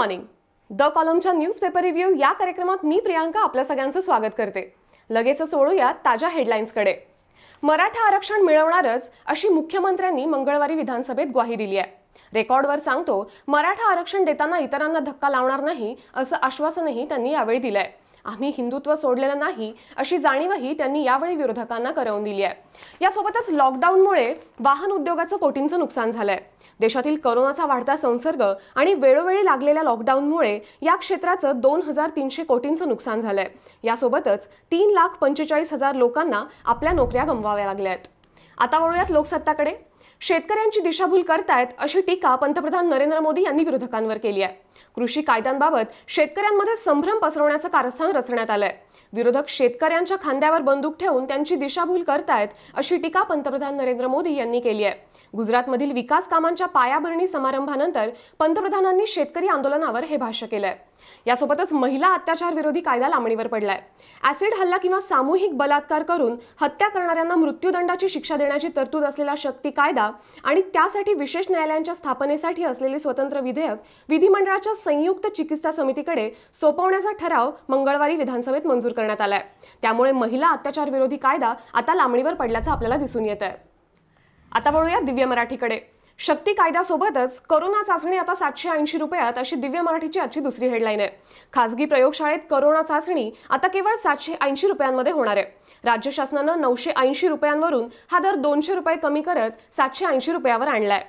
morning the कॉलमच्या newspaper review या कार्यक्रमात मी प्रियांका आपल्या सगळ्यांचं स्वागत करते लगेचच ओळूया ताज्या हेडलाईन्सकडे मराठा आरक्षण मिळवणारच अशी मुख्यमंत्र्यांनी मंगळवारी विधानसभेत ग्वाही दिली आहे रेकॉर्डवर सांगतो मराठा आरक्षण देताना इतरांना धक्का लावणार नाही असं आश्वासनही त्यांनी यावेळी दिलं आहे आम्ही हिंदुत्व सोडलेलं नाही अशी जाणीवही त्यांनी यावेळी विरोधकांना करवून दिली आहे यासोबतच लॉकडाऊनमुळे वाहन उद्योगाचं कोटींचं नुकसान झालंय देशातील करोनाचा वाढता संसर्ग आणि वेळोवेळी लागलेल्या लॉकडाऊनमुळे या क्षेत्राचं दोन हजार तीनशे कोटींचं नुकसान झालंय यासोबतच तीन लाख पंचेचाळीस हजार लोकांना आपल्या नोकऱ्या गमवाव्या लागल्या आहेत आता वळूयात लोकसत्ताकडे शेतकऱ्यांची दिशाभूल करतायत अशी टीका पंतप्रधान नरेंद्र मोदी यांनी विरोधकांवर केली आहे कृषी कायद्यांबाबत शेतकऱ्यांमध्ये संभ्रम पसरवण्याचं कारस्थान रचण्यात आलंय विरोधक शेतकऱ्यांच्या खांद्यावर बंदूक ठेवून त्यांची दिशाभूल करतायत अशी टीका पंतप्रधान नरेंद्र मोदी यांनी केली आहे गुजरातमधील विकास कामांच्या पायाभरणी समारंभानंतर पंतप्रधानांनी शेतकरी आंदोलनावर हे भाष्य केलंय यासोबतच महिला अत्याचार विरोधी कायदा लांबणीवर पडलाय ऍसिड हल्ला किंवा सामूहिक बलात्कार करून हत्या करणाऱ्यांना मृत्यूदंडाची शिक्षा देण्याची तरतूद असलेला शक्ती कायदा आणि त्यासाठी विशेष न्यायालयांच्या स्थापनेसाठी असलेले स्वतंत्र विधेयक विधिमंडळाच्या संयुक्त चिकित्सा समितीकडे सोपवण्याचा ठराव मंगळवारी विधानसभेत मंजूर करण्यात आलाय त्यामुळे महिला अत्याचार विरोधी कायदा आता लांबणीवर पडल्याचं आपल्याला दिसून येत आहे आता वळूया दिव्य मराठीकडे शक्ती कायद्यासोबतच करोना चाचणी आता सातशे ऐंशी रुपयात अशी दिव्य मराठीची आजची दुसरी हेडलाईन आहे खासगी प्रयोगशाळेत करोना चाचणी आता केवळ सातशे ऐंशी रुपयांमध्ये होणार आहे राज्य शासनानं नऊशे ऐंशी रुपयांवरून हा दर दोनशे रुपये कमी करत सातशे ऐंशी रुपयावर आणलाय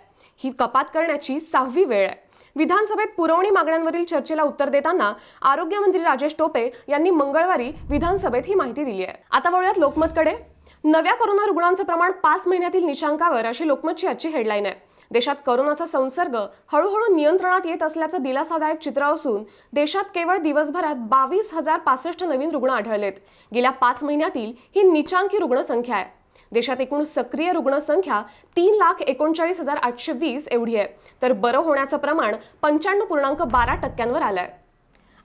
ही कपात करण्याची सहावी वेळ आहे विधानसभेत पुरवणी मागण्यांवरील चर्चेला उत्तर देताना आरोग्यमंत्री राजेश टोपे यांनी मंगळवारी विधानसभेत ही माहिती दिली आहे आता वळूयात लोकमतकडे नव्या कोरोना रुग्णांचं प्रमाण पाच महिन्यातील निशांकावर अशी लोकमतची आजची हेडलाईन आहे देशात करोनाचा संसर्ग हळूहळू नियंत्रणात येत असल्याचं दिलासादायक चित्र असून देशात केवळ दिवसभरात बावीस हजार पासष्ट नवीन रुग्ण आढळलेत गेल्या पाच महिन्यातील ही निचांकी रुग्णसंख्या आहे देशात एकूण सक्रिय रुग्णसंख्या तीन लाख एकोणचाळीस हजार आठशे वीस एवढी आहे तर बरं होण्याचं प्रमाण पंच्याण्णव पूर्णांक बारा टक्क्यांवर आलं आहे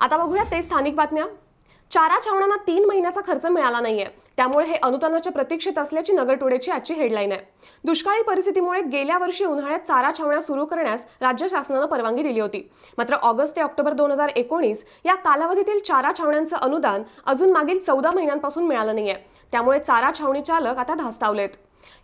आता बघूया ते स्थानिक बातम्या चारा छावण्यांना तीन महिन्याचा खर्च मिळाला नाहीये त्यामुळे हे अनुदानाच्या प्रतीक्षेत असल्याची नगरटोडेची आजची हेडलाईन आहे दुष्काळी परिस्थितीमुळे गेल्या वर्षी उन्हाळ्यात चारा छावण्या सुरू करण्यास राज्य शासनानं परवानगी दिली होती मात्र ऑगस्ट ते ऑक्टोबर दोन हजार एकोणीस या कालावधीतील चारा छावण्यांचं अनुदान अजून मागील चौदा महिन्यांपासून मिळालं नाहीये त्यामुळे चारा छावणी चालक आता धास्तावलेत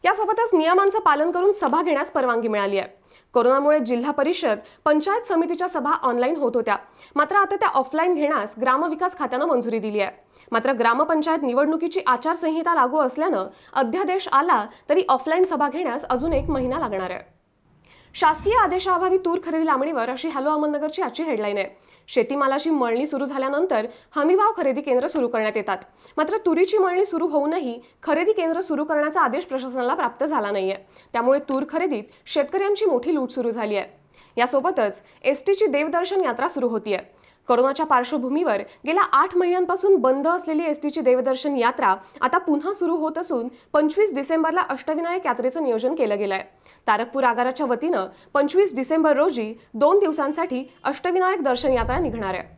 यासोबतच नियमांचं पालन करून सभा घेण्यास परवानगी मिळाली आहे कोरोनामुळे जिल्हा परिषद पंचायत समितीच्या सभा ऑनलाईन होत होत्या मात्र आता त्या ऑफलाईन घेण्यास ग्रामविकास खात्यानं मंजुरी दिली आहे मात्र ग्रामपंचायत निवडणुकीची आचारसंहिता लागू असल्यानं अध्यादेश आला तरी ऑफलाईन सभा घेण्यास अजून एक महिना लागणार आहे शासकीय आदेशाअभावी तूर खरेदी लांबणीवर अशी हॅलो अहमदनगरची आजची हेडलाईन आहे शेतीमालाची मळणी सुरू झाल्यानंतर हमीभाव खरेदी केंद्र सुरू करण्यात येतात मात्र तुरीची मळणी सुरू होऊनही खरेदी केंद्र सुरू करण्याचा आदेश प्रशासनाला प्राप्त झाला नाहीये त्यामुळे तूर खरेदीत शेतकऱ्यांची मोठी लूट सुरू झाली आहे यासोबतच एसटीची देवदर्शन यात्रा सुरू होतीये कोरोनाच्या पार्श्वभूमीवर गेल्या आठ महिन्यांपासून बंद असलेली एसटीची देवदर्शन यात्रा आता पुन्हा सुरू होत असून पंचवीस डिसेंबरला अष्टविनायक यात्रेचं नियोजन केलं गेलं आहे तारकपूर आगाराच्या वतीनं पंचवीस डिसेंबर रोजी दोन दिवसांसाठी अष्टविनायक दर्शन यात्रा निघणार आहे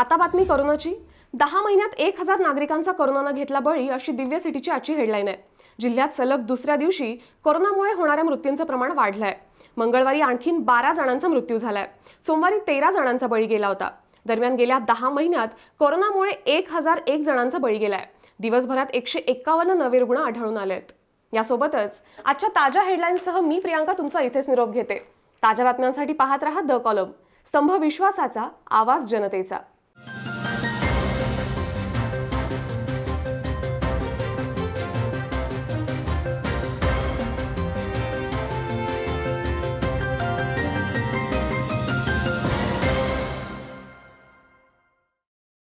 आता बातमी कोरोनाची दहा महिन्यात एक हजार नागरिकांचा कोरोनानं घेतला बळी अशी दिव्य सिटीची आजची हेडलाईन आहे जिल्ह्यात सलग दुसऱ्या दिवशी कोरोनामुळे होणाऱ्या मृत्यूंचं प्रमाण वाढलं आहे मंगळवारी आणखीन बारा जणांचा मृत्यू झालाय सोमवारी तेरा जणांचा बळी गेला होता दरम्यान गेल्या दहा महिन्यात कोरोनामुळे एक हजार एक जणांचा बळी गेलाय दिवसभरात एकशे एकावन्न नवे रुग्ण आढळून आले आहेत यासोबतच आजच्या ताज्या हेडलाईन्ससह मी प्रियांका तुमचा इथेच निरोप घेते ताज्या बातम्यांसाठी पाहत रहा द कॉलम स्तंभ विश्वासाचा आवाज जनतेचा